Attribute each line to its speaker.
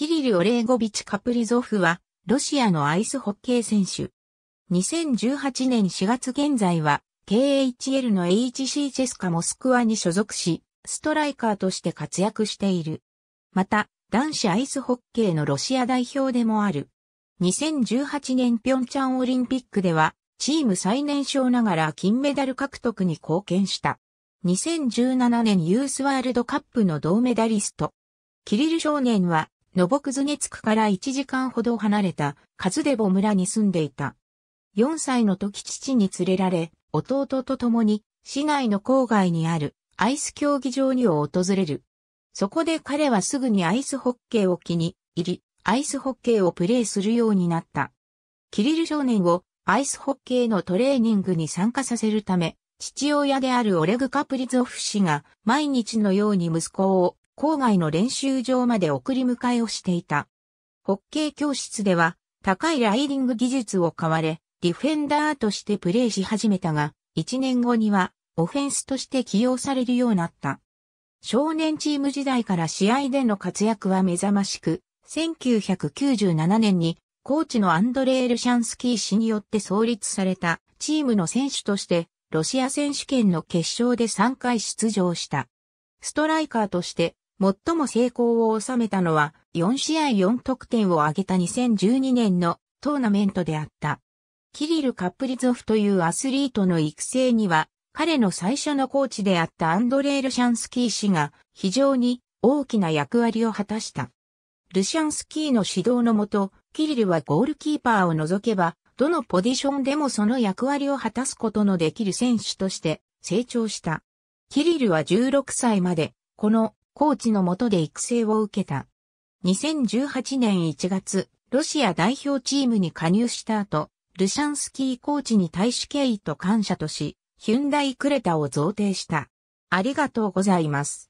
Speaker 1: キリル・オレーゴビチ・カプリゾフは、ロシアのアイスホッケー選手。2018年4月現在は、KHL の HC チェスカモスクワに所属し、ストライカーとして活躍している。また、男子アイスホッケーのロシア代表でもある。2018年ピョンチャンオリンピックでは、チーム最年少ながら金メダル獲得に貢献した。2017年ユースワールドカップの銅メダリスト。キリル少年はノボクズネツクから1時間ほど離れたカズデボ村に住んでいた。4歳の時父に連れられ、弟と共に市内の郊外にあるアイス競技場にを訪れる。そこで彼はすぐにアイスホッケーを気に入り、アイスホッケーをプレーするようになった。キリル少年をアイスホッケーのトレーニングに参加させるため、父親であるオレグ・カプリゾフ氏が毎日のように息子を郊外の練習場まで送り迎えをしていた。ホッケー教室では高いライディング技術を買われ、ディフェンダーとしてプレーし始めたが、1年後にはオフェンスとして起用されるようになった。少年チーム時代から試合での活躍は目覚ましく、1997年にコーチのアンドレー・ルシャンスキー氏によって創立されたチームの選手としてロシア選手権の決勝で3回出場した。ストライカーとして最も成功を収めたのは4試合4得点を挙げた2012年のトーナメントであった。キリル・カップリゾフというアスリートの育成には、彼の最初のコーチであったアンドレイ・ルシャンスキー氏が非常に大きな役割を果たした。ルシャンスキーの指導のもと、キリルはゴールキーパーを除けば、どのポジションでもその役割を果たすことのできる選手として成長した。キリルは16歳まで、このコーチの下で育成を受けた。2018年1月、ロシア代表チームに加入した後、ルシャンスキーコーチに対し敬意と感謝とし、ヒュンダイクレタを贈呈した。ありがとうございます。